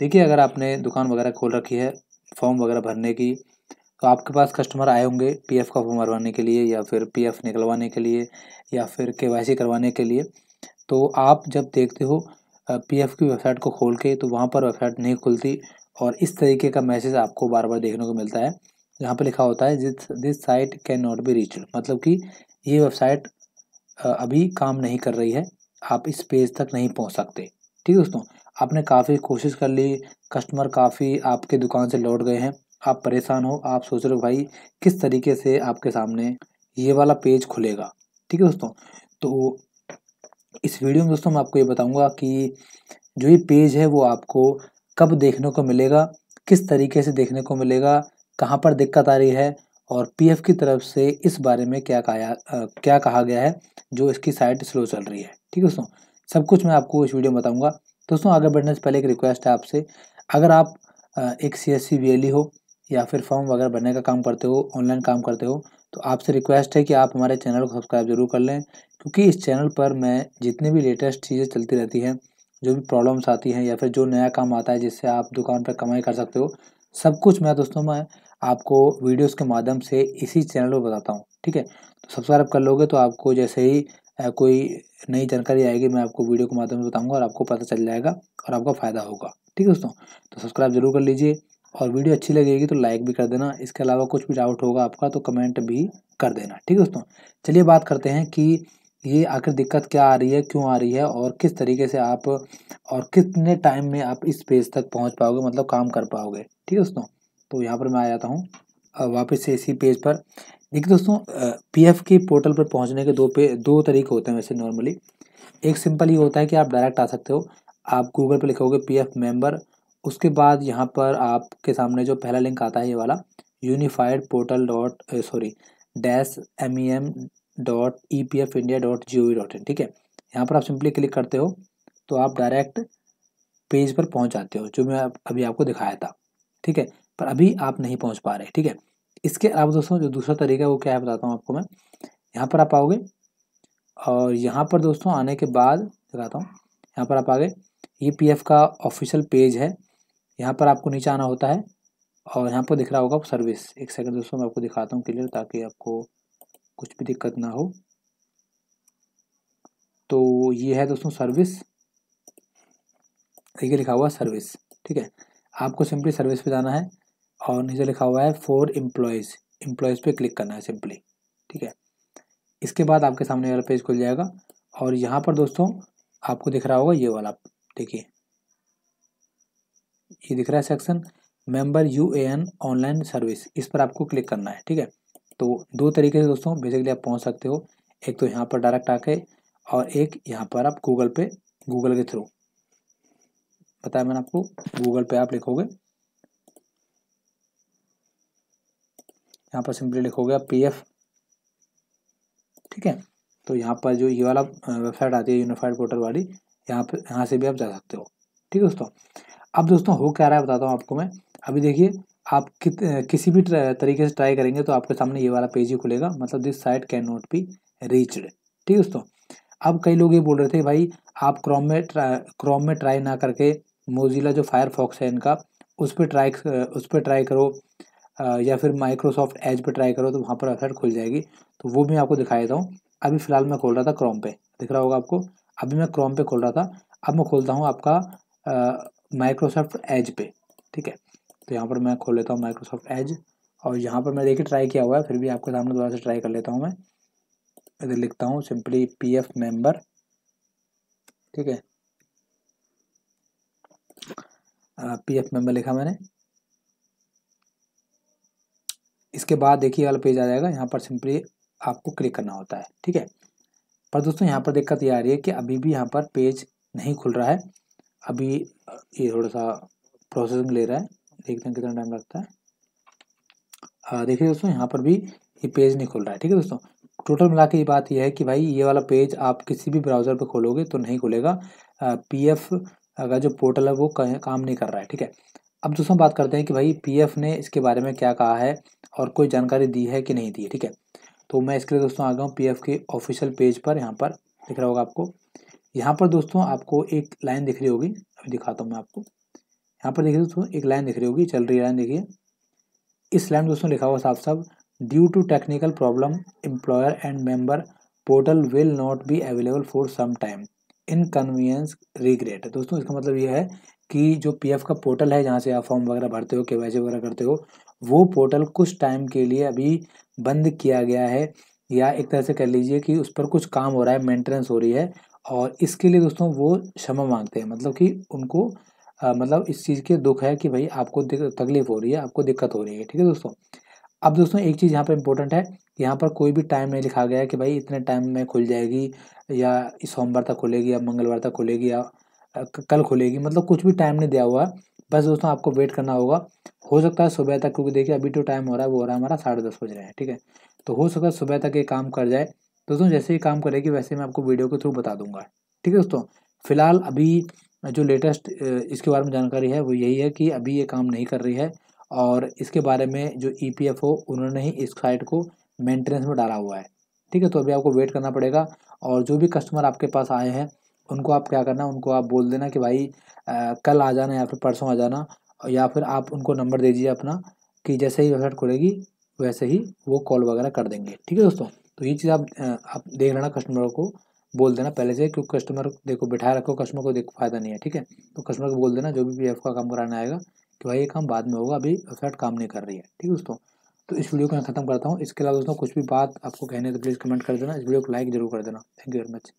देखिए अगर आपने दुकान वगैरह खोल रखी है फॉर्म वगैरह भरने की तो आपके पास कस्टमर आए होंगे पीएफ का फॉर्म भरवाने के लिए या फिर पीएफ निकलवाने के लिए या फिर केवाईसी करवाने के लिए तो आप जब देखते हो पीएफ की वेबसाइट को खोल के तो वहाँ पर वेबसाइट नहीं खुलती और इस तरीके का मैसेज आपको बार बार देखने को मिलता है यहाँ पर लिखा होता है जिस this site can not be reach मतलब कि ये वेबसाइट अभी काम नहीं कर रही है आप इस पेज तक नहीं पहुँच सकते ठीक है दोस्तों आपने काफ़ी कोशिश कर ली कस्टमर काफ़ी आपके दुकान से लौट गए हैं आप परेशान हो आप सोच रहे हो भाई किस तरीके से आपके सामने ये वाला पेज खुलेगा ठीक है दोस्तों तो इस वीडियो में दोस्तों मैं आपको ये बताऊंगा कि जो ये पेज है वो आपको कब देखने को मिलेगा किस तरीके से देखने को मिलेगा कहाँ पर दिक्कत आ रही है और पीएफ की तरफ से इस बारे में क्या कहा क्या कहा गया है जो इसकी साइट स्लो चल रही है ठीक है दोस्तों सब कुछ मैं आपको इस वीडियो में बताऊँगा दोस्तों आगे बढ़ने से पहले एक रिक्वेस्ट है आपसे अगर आप एक सी एस e हो या फिर फॉर्म वगैरह भरने का काम करते हो ऑनलाइन काम करते हो तो आपसे रिक्वेस्ट है कि आप हमारे चैनल को सब्सक्राइब जरूर कर लें क्योंकि इस चैनल पर मैं जितनी भी लेटेस्ट चीज़ें चलती रहती हैं जो भी प्रॉब्लम्स आती हैं या फिर जो नया काम आता है जिससे आप दुकान पर कमाई कर सकते हो सब कुछ मैं दोस्तों मैं आपको वीडियोस के माध्यम से इसी चैनल पर बताता हूँ ठीक है तो सब्सक्राइब कर लोगे तो आपको जैसे ही कोई नई जानकारी आएगी मैं आपको वीडियो के माध्यम से बताऊंगा और आपको पता चल जाएगा और आपका फ़ायदा होगा ठीक है दोस्तों तो सब्सक्राइब जरूर कर लीजिए और वीडियो अच्छी लगेगी तो लाइक भी कर देना इसके अलावा कुछ भी डाउट होगा आपका तो कमेंट भी कर देना ठीक है दोस्तों चलिए बात करते हैं कि ये आखिर दिक्कत क्या आ रही है क्यों आ रही है और किस तरीके से आप और कितने टाइम में आप इस पेज तक पहुंच पाओगे मतलब काम कर पाओगे ठीक है दोस्तों तो यहाँ पर मैं आ जाता हूँ वापस से इसी पेज पर देखिए दोस्तों पीएफ के पोर्टल पर पहुंचने के दो पे दो तरीके होते हैं वैसे नॉर्मली एक सिंपल ये होता है कि आप डायरेक्ट आ सकते हो आप गूगल पर लिखोगे पी एफ मेम्बर उसके बाद यहाँ पर आपके सामने जो पहला लिंक आता है ये वाला unified portal dot sorry dash M E M dot E P F India dot G O V dot in ठीक है यहाँ पर आप सिंपली क्लिक करते हो तो आप डायरेक्ट पेज पर पहुँच जाते हो जो मैं अभी आपको दिखाया था ठीक है पर अभी आप नहीं पहुँच पा रहे ठीक है इसके अलावा दोस्तों जो दूसरा तरीका है वो क्या है बताता हूँ आपको मैं यहाँ पर आप आओगे और यहाँ पर दोस्तों आने के बाद दिखाता हूँ यहाँ पर आप आ गए ये पी का ऑफिशियल पेज है यहाँ पर आपको नीचे आना होता है और यहाँ पर दिख रहा होगा सर्विस एक सेकंड दोस्तों मैं आपको दिखाता हूँ क्लियर ताकि आपको कुछ भी दिक्कत ना हो तो ये है दोस्तों सर्विस ये लिखा हुआ सर्विस ठीक है आपको सिंपली सर्विस पे जाना है और नीचे लिखा हुआ है फोर एम्प्लॉयज़ एम्प्लॉयज़ पे क्लिक करना है सिंपली ठीक है इसके बाद आपके सामने वाला पेज खुल जाएगा और यहाँ पर दोस्तों आपको दिख रहा होगा ये वाला देखिए ये दिख रहा है section member U A N online service इस पर आपको क्लिक करना है ठीक है तो दो तरीके से दोस्तों बेसिकली आप पहुँच सकते हो एक तो यहाँ पर डायरेक्ट आके और एक यहाँ पर आप गूगल पे गूगल के थ्रू बताया मैंने आपको गूगल पे आप लिखोगे यहाँ पर सिंपली लिखोगे पी एफ ठीक है तो यहाँ पर जो ये वाला वेबसाइट आती है यूनिफाइड पोर्टल वाली यहाँ पर यहाँ से भी आप जा सकते हो ठीक है दोस्तों अब दोस्तों हो क्या रहा है बताता हूँ आपको मैं अभी देखिए आप कित किसी भी तरीके से ट्राई करेंगे तो आपके सामने ये वाला पेज ही खुलेगा मतलब this site can not be reached ठीक है दोस्तों अब कई लोग ये बोल रहे थे भाई आप क्रोम में क्रोम में ट्राई ना करके मोजिला जो फायरफॉक्स है इनका उस पर ट्राई उस पर ट्राई करो या फिर माइक्रोसॉफ्ट एज पर ट्राई करो तो वहाँ पर वेबसाइट खुल जाएगी तो वो भी मैं आपको दिखा देता हूँ अभी फ़िलहाल मैं खोल रहा था क्रोम पे दिख रहा होगा आपको अभी मैं क्रोम पे खोल रहा था अब मैं खोलता हूँ आपका माइक्रोसॉफ्ट एज पे ठीक है तो यहाँ पर मैं खोल लेता हूँ माइक्रोसॉफ्ट एज और यहाँ पर मैं देखिए ट्राई किया हुआ है फिर भी आपके सामने दोबारा से ट्राई कर लेता हूँ मैं इधर लिखता हूँ सिंपली पी एफ मेम्बर ठीक है पी एफ मेम्बर लिखा मैंने इसके बाद देखिए वाला पेज आ जाएगा यहाँ पर सिंपली आपको क्लिक करना होता है ठीक है पर दोस्तों यहाँ पर दिक्कत ये आ रही है कि अभी भी यहाँ पर पेज नहीं खुल रहा है अभी ये थोड़ा सा प्रोसेसिंग ले रहा है देखते हैं कितना टाइम लगता है देखिए दोस्तों यहाँ पर भी ये पेज नहीं खुल रहा है ठीक है दोस्तों टोटल मिला के ये बात यह है कि भाई ये वाला पेज आप किसी भी ब्राउज़र पर खोलोगे तो नहीं खुलेगा पीएफ का जो पोर्टल है वो काम नहीं कर रहा है ठीक है अब दोस्तों बात करते हैं कि भाई पीएफ ने इसके बारे में क्या कहा है और कोई जानकारी दी है कि नहीं दी है ठीक है तो मैं इसके लिए दोस्तों आ गया हूँ पी के ऑफिशियल पेज पर यहाँ पर दिख रहा होगा आपको यहाँ पर दोस्तों आपको एक लाइन दिख रही होगी अभी दिखाता हूँ मैं आपको यहाँ पर देखिए दोस्तों एक लाइन दिख रही होगी चल रही लाइन देखिए इस लाइन दोस्तों लिखा हुआ साफ साफ due to technical problem employer and member portal will not be available for some time inconvenience regret दोस्तों इसका मतलब यह है कि जो पीएफ का पोर्टल है जहाँ से आप फॉर्म वगैरह भरते हो के वगैरह करते हो वो पोर्टल कुछ टाइम के लिए अभी बंद किया गया है या एक तरह से कह लीजिए कि उस पर कुछ काम हो रहा है मेंटेनेंस हो रही है और इसके लिए दोस्तों वो क्षमा मांगते हैं मतलब कि उनको आ, मतलब इस चीज़ के दुख है कि भाई आपको तकलीफ हो रही है आपको दिक्कत हो रही है ठीक है दोस्तों अब दोस्तों एक चीज़ यहाँ पर इम्पोर्टेंट है यहाँ पर कोई भी टाइम नहीं लिखा गया कि भाई इतने टाइम में खुल जाएगी या सोमवार तक खुलेगी या मंगलवार तक खुलेगी या कल खुलेगी मतलब कुछ भी टाइम नहीं दिया हुआ है बस दोस्तों आपको वेट करना होगा हो सकता है सुबह तक क्योंकि देखिए अभी जो तो टाइम हो रहा है वो हो रहा है हमारा साढ़े दस बज रहे हैं ठीक है तो हो सकता है सुबह तक ये काम कर जाए दोस्तों जैसे ही काम करेगी वैसे मैं आपको वीडियो के थ्रू बता दूंगा ठीक है दोस्तों फिलहाल अभी जो लेटेस्ट इसके बारे में जानकारी है वो यही है कि अभी ये काम नहीं कर रही है और इसके बारे में जो ई e उन्होंने ही इस साइट को मेंटेनेंस में डाला हुआ है ठीक है तो अभी आपको वेट करना पड़ेगा और जो भी कस्टमर आपके पास आए हैं उनको आप क्या करना उनको आप बोल देना कि भाई आ, कल आ जाना या फिर परसों आ जाना या फिर आप उनको नंबर दे दीजिए अपना कि जैसे ही वेबसाइट खुलेगी वैसे ही वो कॉल वगैरह कर देंगे ठीक है दोस्तों तो ये चीज़ आप आप देख लेना कस्टमर को बोल देना पहले से क्योंकि कस्टमर देखो बिठाए रखो कस्टमर को देखो फ़ायदा नहीं है ठीक है तो कस्टमर को बोल देना जो भी पी का काम कराना आएगा कि भाई ये काम बाद में होगा अभी वेबसाइट काम नहीं कर रही है ठीक है दोस्तों तो इस वीडियो को मैं खत्म करता हूँ इसके अलावा दोस्तों कुछ भी बात आपको कहने तो प्लीज़ कमेंट कर देना इस वीडियो को लाइक जरूर कर देना थैंक यू वेरी मच